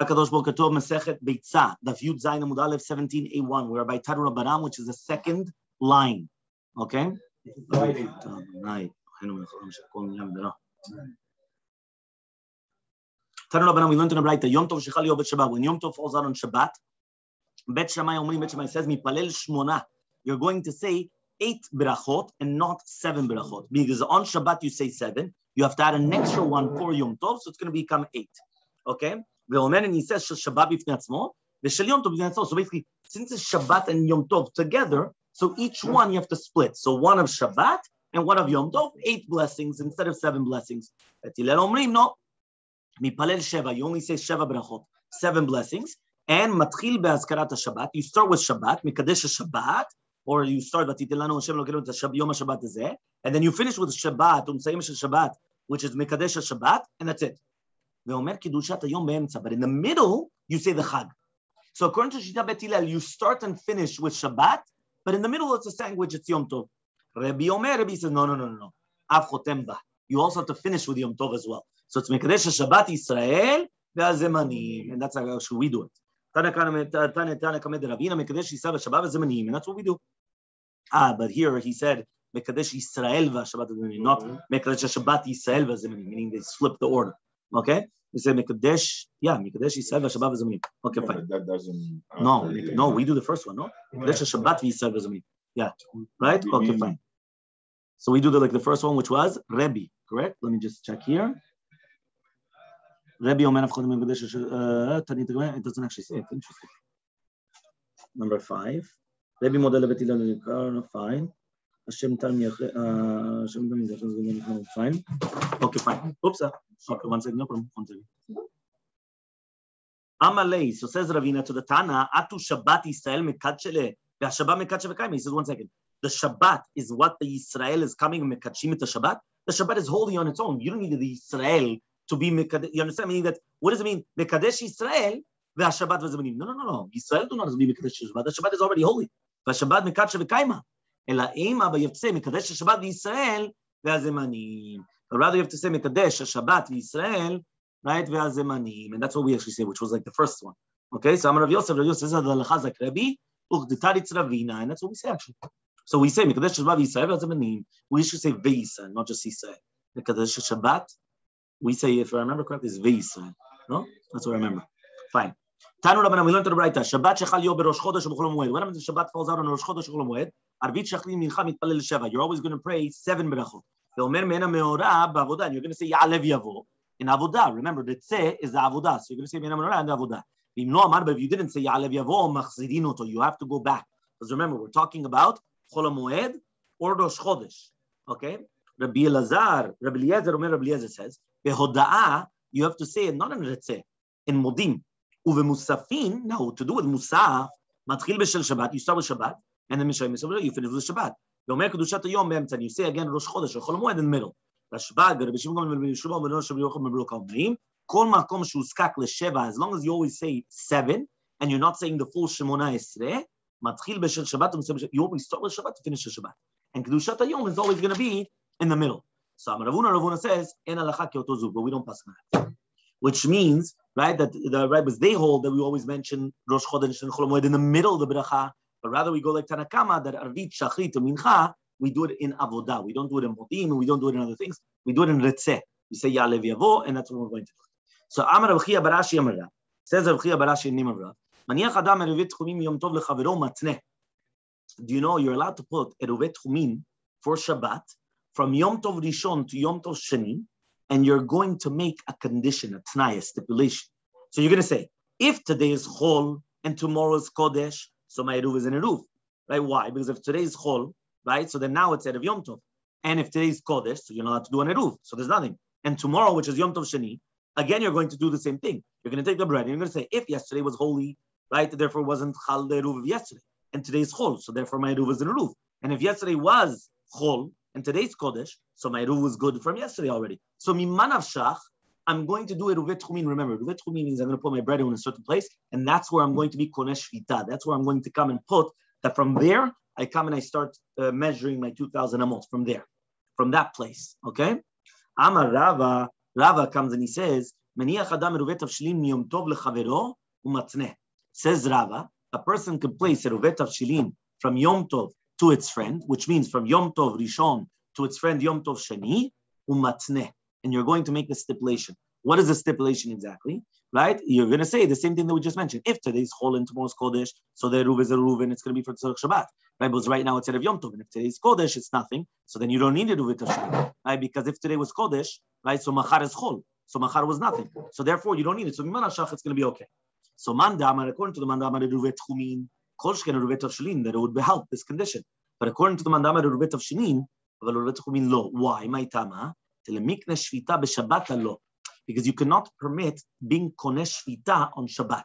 Hakadosh Baruch Zayin Amud Aleph 17a1. We're by Taru Rabbanam, which is the second line. Okay. Right. Rabbanam, we learned in the Brayta Yom Tov Shechal Yobet Shabbat. When Yom Tov falls out on Shabbat, Bet Shammai Omri Bet Shammai says Mipalel Shmona. You're going to say eight brachot and not seven brachot because on Shabbat you say seven. You have to add an extra one for Yom Tov, so it's going to become eight. Okay. ואומר, and he says של שבת בפני עצמו, ושל יום טוב בפני עצמו. So basically, since it's Shabbat and Yom Tov together, so each one you have to split. So one of Shabbat and one of Yom Tov, eight blessings instead of seven blessings. בית הלל אומרים, no, מתפלל שבע, you only say שבע ברכות, seven blessings, and מתחיל בהזכרת השבת, you start with Shabbat, מקדש השבת, or you start ותיתן לנו השם אלוקינו את יום השבת הזה, and then you finish with Shabbat ומצאים um, של which is מקדש השבת, and that's it. But in the middle, you say the Chag. So according to Shita Bet you start and finish with Shabbat, but in the middle, it's a sandwich, it's Yom Tov. Rabbi Omer, Rabbi says, no, no, no, no, no. Av Chotem You also have to finish with Yom Tov as well. So it's Mekadesh Shabbat Israel, Ve'azemanim. And that's how we do it. Tana Tana Kamed Rabina, Mekadesh Yisrael Shabbat Ve'azemanim. And that's what we do. Ah, but here he said, Mekadesh Israel Ve'ashabbat Ve'azemanim, not Mekadesh Shabbat Israel Ve'azemanim, meaning they flip the order. Okay, we say Mikdash. Yeah, Mikdash Yisrael Shabbat v'Zomim. Okay, fine. That doesn't. no, no, yeah. we do the first one. No, Mikdash Shabbat v'Zomim. Yeah, right. Okay, fine. So we do the like the first one, which was Rebbe, correct? Let me just check here. Rebbe Omer of Mikdash uh, Tanit It doesn't actually say it. Interesting. Number five. Rebbe Model Betilal Fine. Hashem time uh, Hashem time Hashem is going to fine. Okay, fine. Oops. Uh, okay, one second. No problem. One second. Amalei. So says Ravina to the Tana, Atu Shabbat Yisrael mekatshele. Shabbat mekatshele v'kaim. He says, one second. The Shabbat is what the Israel is coming mekatshim the Shabbat. The Shabbat is holy on its own. You don't need the Israel to be mekadesh. You understand? Meaning that what does it mean? Mekadesh Israel v'Shabbat v'zemanim. No, no, no, no. Israel do not be mekadesh Shabbat. The Shabbat is already holy. V'Shabbat mekatshele v'kaima. אלא אם אבא ירצה מקדש השבת וישראל, ואז rather you have to say מקדש השבת וישראל, right, ואז And that's what we actually say, which was like the first one. Okay, so I'm אמר רב יוסף, רב יוסף, איזה הלכה זק רבי, וכדתריץ רבינה, and that's what we say actually. So we say מקדש השבת וישראל, ואז We should say וישראל, not just ישראל. מקדש השבת, we say, if I remember correctly, is וישראל. No? That's what I remember. Fine. תנו רבנן, we learned to the Shabbat שחל יום בראש חודש ובחול המועד. What happens if Shabbat falls out on ראש חודש ובחול המועד? Arvit Shachri Mincha Mitpalel Sheva. You're always going to pray seven berachot. Ve'omer mena meora ba'avodah. And you're going to say Ya'alev Yavo in avodah. Remember, the tse is the avodah. So you're going to say mena meora and avodah. But if you didn't say Ya'alev Yavo, machzirin oto. You have to go back. Because remember, we're talking about Chol HaMoed or Rosh Chodesh. Okay? Rabbi Elazar, Rabbi Eliezer, Omer Rabbi Eliezer says, Behoda'a, you have to say it not in Retzeh, in Modim. Uve Musafin, no, to do with Musaf, Matchil B'Shel Shabbat, you start with Shabbat, and then Mishayim Yisrael, you finish with Shabbat. Yomer Kedushat Yom Bemtz, Tani. you say again Rosh Chodesh or Chol Moed in the middle. The Rabbi Shimon Gamliel, Rabbi Yeshua, The Yeshua, Rabbi Yeshua, Rabbi Yeshua, Kol Makom Shuskak Lesheva, as long as you always say seven, and you're not saying the full Shemona Esrei, Matchil B'Shel Shabbat, you always start with Shabbat to finish the Shabbat. And Kedushat Yom is always going to be in the middle. So Ravuna Ravuna says, En Alacha Kyotozu, but we don't pass on Which means, right, that the rabbis, they hold that we always mention Rosh Chodesh and Chol in the middle of the Bracha, but rather, we go like Tanakama that Arvit, Shachrit, Mincha, we do it in Avodah. We don't do it in Modim, we don't do it in other things. We do it in Retzeh. We say Yalev Yavo, and that's what we're going to do. So Amar Avchia Barashi Amara says Avchia Barashi Nimavra. Maniach Adam Eruvit Chumim Yom Tov Lechavero Matne. Do you know you're allowed to put Eruvet Chumim for Shabbat from Yom Tov Rishon to Yom Tov Sheni, and you're going to make a condition, a tnai, a stipulation. So you're going to say, if today is Chol and tomorrow is Kodesh, so my eruv is an eruv. Right? Why? Because if today is chol, right? So then now it's erev yom tov, and if today is kodesh, so you're not allowed to do an eruv, so there's nothing. And tomorrow, which is yom tov sheni, again you're going to do the same thing. You're going to take the bread and you're going to say, if yesterday was holy, right? Therefore, wasn't chal the eruv of yesterday, and today's chol, so therefore my eruv is an eruv. And if yesterday was chol and today's kodesh, so my eruv was good from yesterday already. So mimanav shach I'm going to do a Ruvet Chumin. Remember, Ruvet Chumin means I'm going to put my bread in a certain place, and that's where I'm going to be Konesh Shvita. That's where I'm going to come and put that from there, I come and I start uh, measuring my 2,000 amos from there, from that place. Okay? Ama Rava, Rava comes and he says, Adam Ruvet Says Rava, a person can place a Ruvet Avshilim from Yom Tov to its friend, which means from Yom Tov Rishon to its friend Yom Tov Sheni, umatzne and you're going to make the stipulation. What is the stipulation exactly? Right? You're going to say the same thing that we just mentioned. If today's Chol and tomorrow's Kodesh, so the ruv is a ruv, and it's going to be for Tzorach Shabbat. Right? Because right now it's Erev Yom Tov. And if today's Kodesh, it's nothing. So then you don't need Eruv Shabbat. Right? Because if today was Kodesh, right? So Machar is Chol. So Machar was nothing. So therefore you don't need it. So Miman Hashach, it's going to be okay. So Mandamar, according to the Mandamar Eruv chumin Kol Shken Eruv Shalin, that it would help this condition. But according to the Mandamar Eruv Shinin, Why? My Tama shvita because you cannot permit being koneh shvita on Shabbat,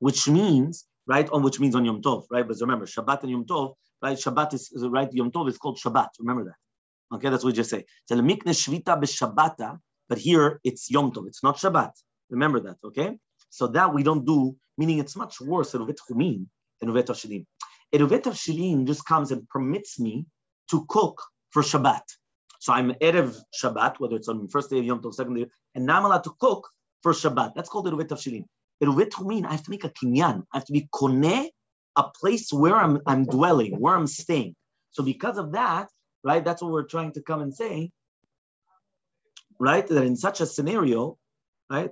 which means right on which means on Yom Tov, right? But remember, Shabbat and Yom Tov, right? Shabbat is right. Yom Tov is called Shabbat. Remember that. Okay, that's what we just say. shvita but here it's Yom Tov. It's not Shabbat. Remember that. Okay, so that we don't do. Meaning, it's much worse than Uvet Chumin and Uvet Hashilim. Eruvet Shilim just comes and permits me to cook for Shabbat. So I'm Erev Shabbat, whether it's on the first day of Yom Tov, second day, and now I'm allowed to cook for Shabbat. That's called Eruvit Tavshilin. Eruvit Humin, I have to make a kinyan. I have to be koneh, a place where I'm, I'm dwelling, where I'm staying. So because of that, right, that's what we're trying to come and say, right, that in such a scenario, right,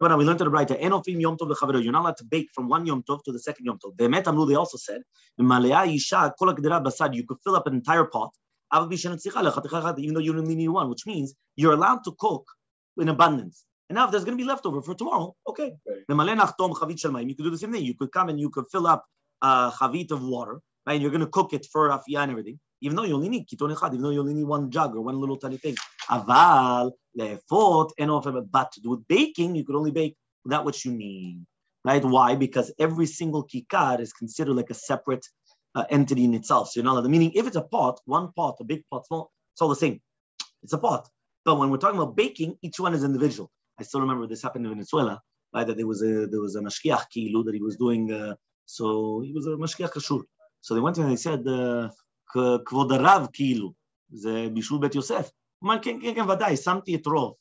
we learned to the Brayta, Enofim Yom Tov Lechavero. You're not allowed to bake from one Yom Tov to the second Yom Tov. The Emet Amru, they also said, You could fill up an entire pot, even though you only need one, which means you're allowed to cook in abundance. And now if there's going to be leftover for tomorrow, okay. okay. You could do the same thing. You could come and you could fill up a uh, chavit of water, right? And you're going to cook it for afiyah and everything even though you only need kiton echad, even though you only need one jug or one little tiny thing. Aval le'efot and offer, but with baking, you could only bake that which you need, right? Why? Because every single kikar is considered like a separate uh, entity in itself. So you know, the meaning if it's a pot, one pot, a big pot, small, it's all the same. It's a pot. But when we're talking about baking, each one is individual. I still remember this happened in Venezuela, right? That there was a there was a mashkiach kilu that he was doing. Uh, so he was a mashkiach kashur. So they went and they said, uh, כבוד הרב כאילו, זה בישול בית יוסף. הוא אמר, כן, כן, כן, ודאי, שמתי את רוב.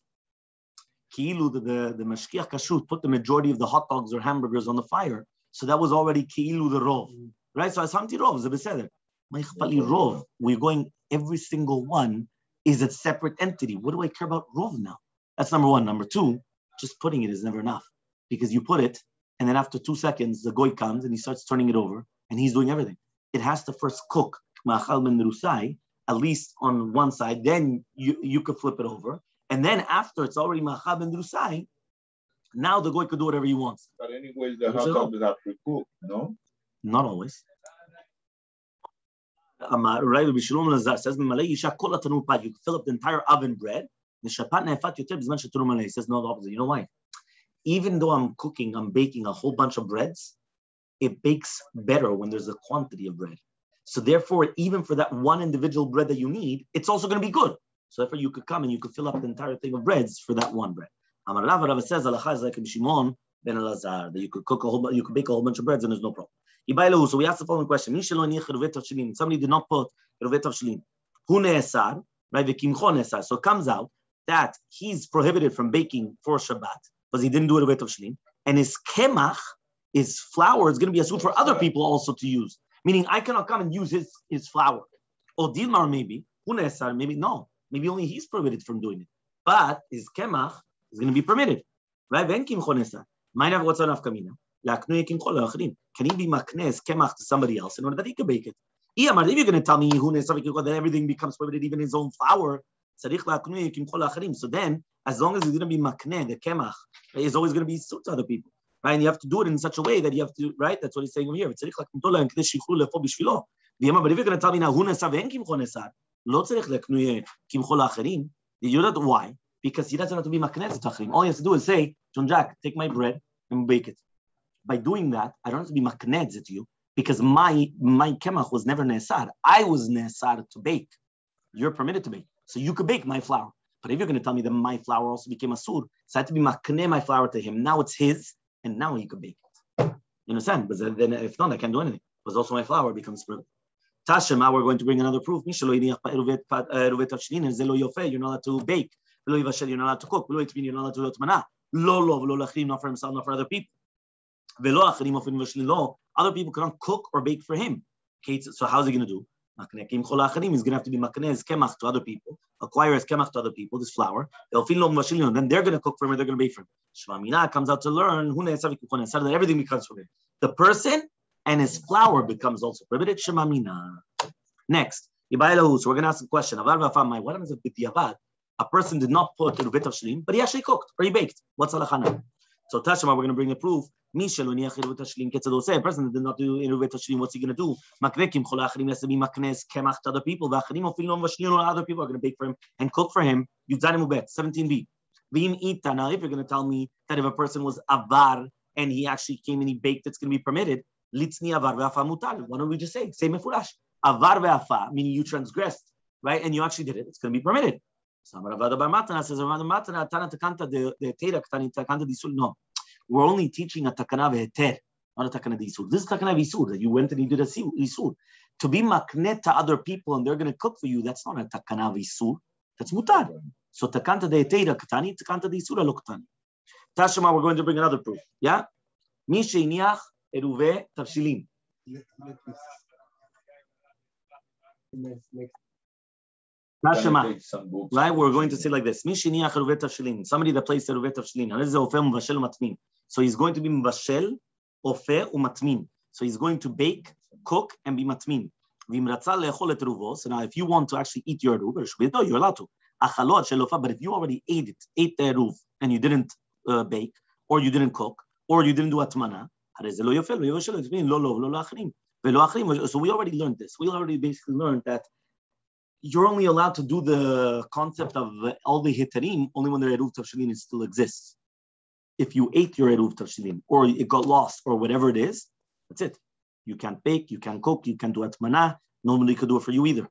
כאילו, the משגיח kashut. put the majority of the hot dogs or hamburgers on the fire, so that was already כאילו the רוב. Right? So I שמתי רוב, זה בסדר. מה אכפת לי רוב? We're going, every single one is a separate entity. What do I care about rov now? That's number one. Number two, just putting it is never enough because you put it, and then after two seconds, the goy comes and he starts turning it over, and he's doing everything. It has to first cook ma'achal ben rusai, at least on one side, then you, you could flip it over. And then after it's already ma'achal ben rusai, now the goy could do whatever he wants. But anyways, the hot is after cook, no? Not always. Um, uh, Rabbi Shalom Lazar says, "Malay yisha kol pad." You fill up the entire oven bread. Nishapat ne'efat yoter b'zman shetanur malay. He says, "No, the opposite. You know why? Even though I'm cooking, I'm baking a whole bunch of breads. It bakes better when there's a quantity of bread. So therefore, even for that one individual bread that you need, it's also going to be good. So therefore, you could come and you could fill up the entire thing of breads for that one bread. Amar Rav, Rav says, Alacha is like Shimon ben Elazar, that you could cook a whole, you could bake a whole bunch of breads and there's no problem. So we asked the following question: Somebody did not put ruvet of shlim. Who neesar, right? neesar. So it comes out that he's prohibited from baking for Shabbat because he didn't do ruvet of shlim, and his kemach, his flour, is going to be a suit for other people also to use. Meaning, I cannot come and use his, his flower. Or Dilmar, maybe. Unesar, maybe. No. Maybe only he's prohibited from doing it. But his Kemach is going to be permitted. Right? When Kim Chonesar? Mine what's on Can he be maknes kemach to somebody else in order that he can bake it? If you're going to tell me that everything becomes prohibited, even his own flour, so then, as long as he's going to be makne, the kemach is always going to be suit to other people. Right? And you have to do it in such a way that you have to, right? That's what he's saying over here. But if you're going to tell me now, you know that why? Because he doesn't have to be maknes tachrim. All he has to do is say, John Jack, take my bread and bake it. By doing that, I don't have to be maknez to you because my my kemach was never nesar. I was nesar to bake. You're permitted to bake. So you could bake my flour. But if you're going to tell me that my flour also became a sur, so I had to be makne my flour to him. Now it's his and now he could bake it. You understand? But then if not, I can't do anything. Because also my flour becomes brittle. perfect. Tashema, we're going to bring another proof. Uh, you're not allowed to bake. You're not allowed to cook. You're not allowed to do לא לו ולא לאחרים, not for himself, not for other people. other people cannot cook or bake for him. Okay, so how's he going to do? He's is going to have to be makne kemach to other people, acquire as kemach to other people this flour. Then they're going to cook for him. They're going to bake for him. Shvamina comes out to learn that everything becomes forbidden. The person and his flour becomes also prohibited. Shemamina. Next, So we're going to ask a question. What happens if b'diavad a person did not put a bit of shlim, but he actually cooked or he baked? What's halachana? So Tashma, we're going to bring the proof a person did not do Iruvet Tashlim, what's he going to do? Makvekim Chol Achrim Yasabi Maknes Kemach to other people. V'achrim Ofilim Vashlinu other people are going to bake for him and cook for him. Yudzanim Ubet, 17b. V'im Ita. Now, if you're going to tell me that if a person was Avar and he actually came and he baked, it's going to be permitted. Litzni Avar Ve'afa Mutal. Why don't we just say, say Mefurash. Avar Ve'afa, meaning you transgressed, right? And you actually did it. It's going to be permitted. Samar Avada Bar Matana says, Avada Matana, Tana Takanta, the Teda Ktani Takanta Disul. No we're only teaching a takana veheter, not a takana isur. This is takana isur that you went and you did a isur. To be maknet to other people and they're going to cook for you, that's not a takana isur. That's mutar. So takanta deheteira katani, takanta deisura lo katani. Tashima, we're going to bring another proof. Yeah? מי שהניח עירובי תבשילים. Right, we're going to say like this. Somebody that plays Servet And unless a אופה ומבשל matmin. So he's going to be מבשל, אופה umatmin. So he's going to bake, cook, and be matmin. ואם רצה לאכול so now if you want to actually eat your ruv, ברשביתו, you're allowed to. אכלו shelofa. but if you already ate it, ate the roof, and you didn't uh, bake, or you didn't cook, or you didn't do atmana, הרי זה לא יופל, ויבשל ומטמין, לא לו ולא לאחרים. so we already learned this. We already basically learned that you're only allowed to do the concept of all the Hitarim only when the Eruv Tavshilin still exists. If you ate your Eruv Tavshilin or it got lost or whatever it is, that's it. You can't bake, you can't cook, you can't do atmana. Nobody could do it for you either.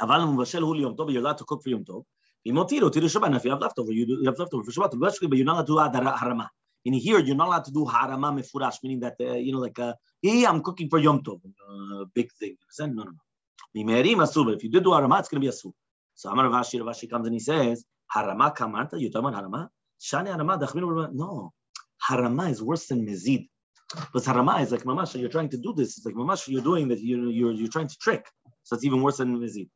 Aval muvashel hu liyom tov, you're allowed to cook for yom tov. Imotiro, tiru shabbat, if you have leftover, you have leftover for shabbat, but you're not allowed to do harama. In here, you're not allowed to do harama mefurash, meaning that, uh, you know, like, uh, hey, I'm cooking for yom tov, uh, big thing. No, no, no if you did do harama, it's going to be a asur. So Amar Ravashi, Ravashi comes and he says, harama kamarta, you're talking about harama? Shani harama, No, harama is worse than mezid. But harama is like mamash, you're trying to do this. It's like mamash, you're doing that, you're, you're, you're trying to trick. So it's even worse than mezid.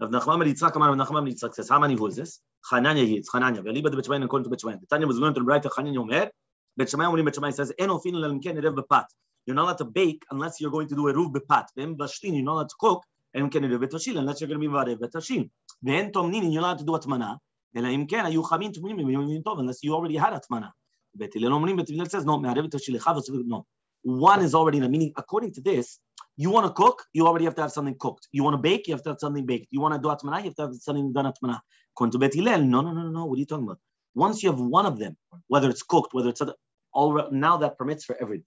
Rav Nachman Yitzchak, Amar Rav Nachman Yitzchak says, how many who is this? Chananya he, Chananya. Ve'aliba de Betshemayin, according to Betshemayin. Tanya was going to write to Chananya Omer. Betshemayin, when Betshemayin says, en ofin lemken erev bepat. You're not allowed to bake unless you're going to do a roof bepat. Then bashlin, you're not allowed to cook and can do betashil unless you're going to be varev betashil. Then tomnin, you're not allowed to do atmana. אלא אם כן היו חמים תמימים ומיומנים טוב, unless you already had הטמנה. בית הלל אומרים, בית הלל says, no, מערב את השילחה ועושה, no. One is already in a meaning, according to this, you want to cook, you already have to have something cooked. You want to bake, you have to have something baked. You want to do atmana, you have to have something done atmana. According to Beit Hillel, no, no, no, no, what are you talking about? Once you have one of them, whether it's cooked, whether it's all, now that permits for everything.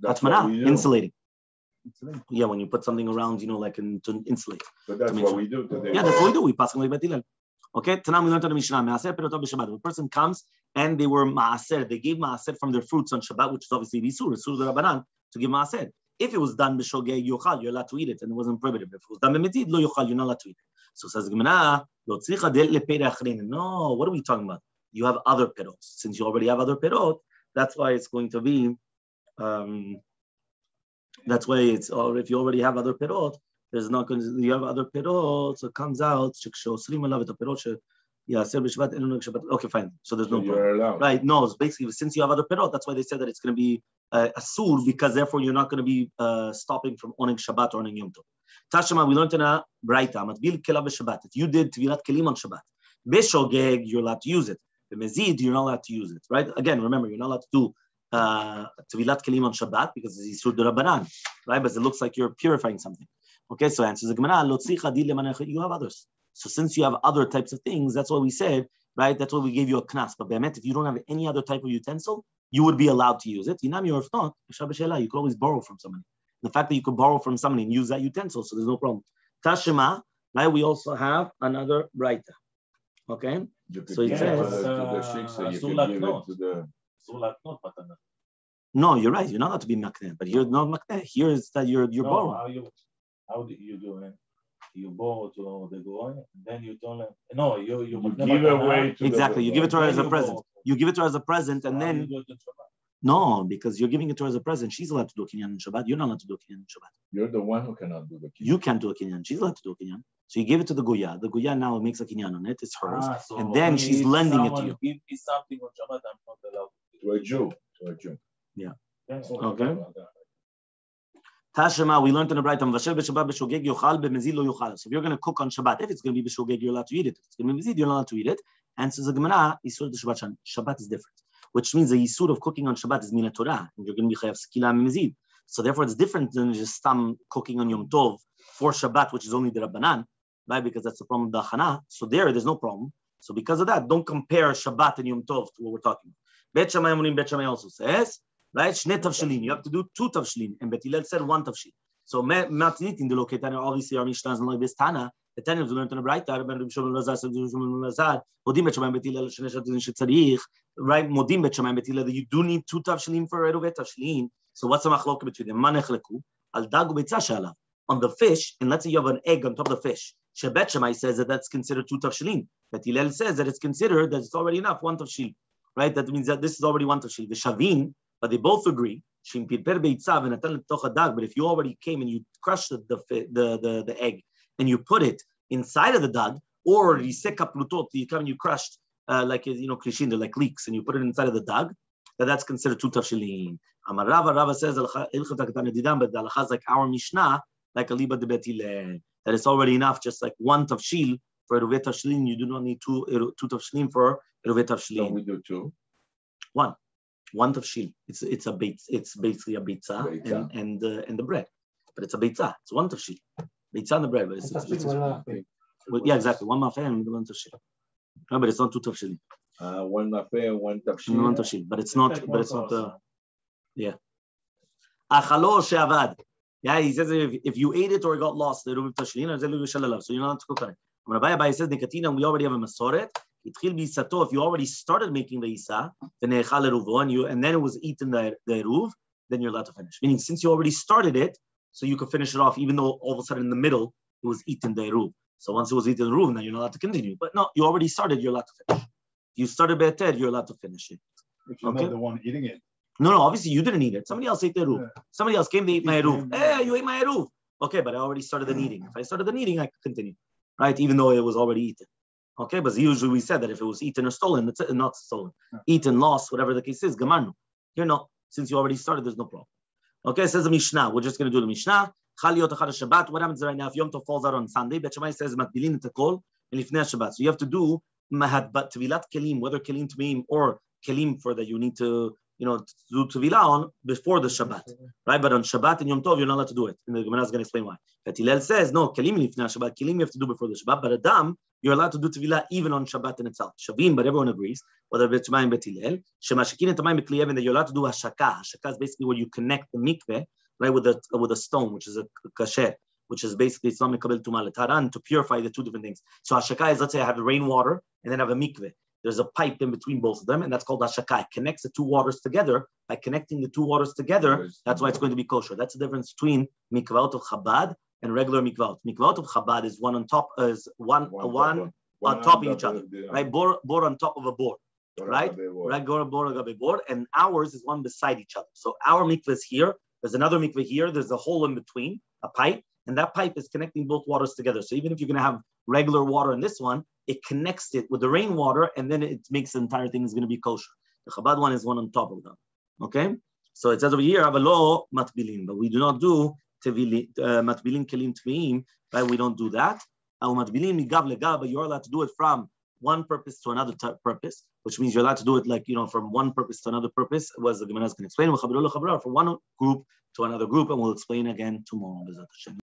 That's insulating. insulating. Yeah, when you put something around, you know, like in, to insulate. But that's what we do today. Yeah, that's what we do. We pass like Betilel. Okay, Tanam we learned on the Mishnah, Maaser Perotah B'Shabbat. When a person comes and they were Maaser, they gave Maaser from their fruits on Shabbat, which is obviously Risur, Isur, the Rabbanan, to give Maaser. If it was done B'Shogei Yochal, you're allowed to eat it, and it wasn't prohibited. If it was done B'Metid, Lo Yochal, you're not allowed to eat it. So says Gemara, Lo Tzricha Del Lepeir Achrin. No, what are we talking about? You have other perot. Since you already have other perot, that's why it's going to be um, that's why it's, or if you already have other perot, there's not going to, you have other perot, so it comes out, okay, fine. So there's no so Right, no, basically, since you have other perot, that's why they said that it's going to be uh, asur, because therefore you're not going to be uh, stopping from owning Shabbat or owning Yom Tov. Tashema, we learned in a brayta matvil Kelav Shabbat. If you did Tvilat Kelim on Shabbat, Beshogeg, you're allowed to use it. The Mezid, you're not allowed to use it, right? Again, remember, you're not allowed to do be Tvilat Kelim on Shabbat because it's Yisur rabbanan, right? But it looks like you're purifying something. Okay, so answers the Gemara, you have others. So since you have other types of things, that's why we said, right? That's why we gave you a knas. But Be'emet, if you don't have any other type of utensil, you would be allowed to use it. Inami, or if not, you could always borrow from somebody. The fact that you could borrow from somebody and use that utensil, so there's no problem. Tashema, right? We also have another writer. Okay? So it says, uh, no, you're right. You're not allowed to be makneh, but you're not makneh. Here is that you're you're no, borrowing. How you how do you do it? You borrow to the goy, then you tell them. No, you you, you give away exactly. you give it to her as a present. You give it to her as a present, and then. No, because you're giving it to her as a present. She's allowed to do a kinyan in Shabbat. You're not allowed to do a kinyan in Shabbat. You're the one who cannot do the kinyan. You can't do a kinyan. She's allowed to do a kinyan. So you give it to the guya. The guya now makes a kinyan on it. It's hers, ah, so and then she's lending it to you. Give me something on Shabbat. I'm not allowed to a Jew, to a Jew. Yeah. That's okay. Tashema, we learned in the Brighton, um, Vashev b'Shabbat b'Shogeg yuchal b'mezid lo yuchal. So if you're going to cook on Shabbat, if it's going to be b'Shogeg, you're allowed to eat it. If it's going to be mezid, you're not allowed to eat it. And so the Gemara, Yisur de Shabbat Shan, Shabbat is different, which means the Yisur of cooking on Shabbat is mina Torah, and you're going to be chayav skila mezid. So therefore, it's different than just some cooking on Yom Tov for Shabbat, which is only the Rabbanan, right? Because that's the problem of the Hana. So there, there's no problem. So because of that, don't compare Shabbat and Yom Tov to what we're talking about. Bet Shammai Amorim, Bet Shammai also says, right? Shne tavshelin. You have to do two tavshelin. And Bet Hillel said one tavshelin. So Matnit in the Loketana, obviously our Mishnah is like this Tana. The Tana is learned in a bright Tana, Ben Rishon Lazar, Ben Rishon Lazar, Modim Bet Shammai Bet Hillel, Shne Shetzarich, right? Modim Bet Shammai Bet Hillel, that you do need two tavshelin for a Eruv tavshelin. So what's the machlok between them? Manech leku, al dagu shalav. On the fish, and let's say you have an egg on top of the fish. Shebet Shammai says that that's considered two tavshelin. Bet Hillel says that it's considered that it's already enough, one tavshelin right? That means that this is already one toshil. The shavin, but they both agree. But if you already came and you crushed the, the, the, the egg and you put it inside of the dag, or you come and you crushed uh, like you know they're like leeks, and you put it inside of the dag, that that's considered two tafshilin. Amar Rava, Rava says but the halacha is like our Mishnah, like Aliba de that it's already enough, just like one tafshil for eruvet tafshilin. You do not need two two tafshilin for Ruvet Avshilin. No, we do two. One. One Tavshil. It's it's a beit, it's basically a beitza and and uh, and the bread, but it's a beitza. It's one of Tavshil. Beitza and the bread. But it's, it's, it's, well, yeah, exactly. One mafeh and one of Tavshil. No, but it's not two Tavshilim. Uh, one mafeh and one of Tavshil. One of Tavshil, but it's not. But it's not. Uh, yeah. Achalo sheavad. Yeah, he says if, if you ate it or it got lost, so you're not to cook on it. When Rabbi Abai says nikatina, we already have a masoret. Itchil bisato, if you already started making the isa, then and you and then it was eaten the, the eruv, then you're allowed to finish. Meaning, since you already started it, so you could finish it off, even though all of a sudden in the middle it was eaten the eruv. So once it was eaten the eruv, now you're not allowed to continue. But no, you already started, you're allowed to finish. If you started be'eter, you're allowed to finish it. If you're okay? not the one eating it. No, no, obviously you didn't eat it. Somebody else ate the eruv. Yeah. Somebody else came, they ate my eruv. Hey, you ate my eruv. Okay, but I already started the kneading. If I started the kneading, I could continue, right? Even though it was already eaten. Okay, but usually we said that if it was eaten or stolen, it's uh, not stolen, yeah. eaten, lost, whatever the case is, gamarnu. Here, no. Since you already started, there's no problem. Okay, says the Mishnah. We're just going to do the Mishnah. Chaliot Shabbat. What happens right now if Yom Tov falls out on Sunday? Bet Shammai says matbilin takol and lifnei Shabbat. So you have to do mahat but Tvilat kelim, whether kelim tmeim or kelim for that you need to you know, do Tvila on before the Shabbat, right? But on Shabbat and Yom Tov, you're not allowed to do it. And the Gemara is going to explain why. But Hillel says, no, Kelim Lifna Shabbat, Kelim you have to do before the Shabbat, but Adam, you're allowed to do Tvila even on Shabbat in itself. Shavim, but everyone agrees, whether Bet Shemayim, Bet Hillel, Shemashakin et Amayim, Bet that you're allowed to do Hashaka. Hashaka is basically where you connect the mikveh, right, with a, with a stone, which is a kasher, which is basically Islam Kabel Tumal, Taran, to purify the two different things. So Hashaka is, let's say I have rainwater and then I have a mikveh. There's a pipe in between both of them, and that's called hashaka. It connects the two waters together. By connecting the two waters together, that's why it's going to be kosher. That's the difference between mikvaot of Chabad and regular mikvaot. Mikvaot of Chabad is one on top, is one on top of each other, right? Bor, bor on top of a bor, right? Right. bor, bor, and ours is one beside each other. So our mikvah is here. There's another mikvah here. There's a hole in between, a pipe, and that pipe is connecting both waters together. So even if you're going to have regular water in this one, it connects it with the rainwater, and then it makes the entire thing is going to be kosher. The Chabad one is one on top of them. Okay, so it says over here, have a law matbilin, but we do not do tevilin uh, matbilin kelim tviim. Right, we don't do that. Matbilin migav legab, but you're allowed to do it from one purpose to another t- purpose, which means you're allowed to do it like you know from one purpose to another purpose. Was the Gemara can explain from one group to another group, and we'll explain again tomorrow.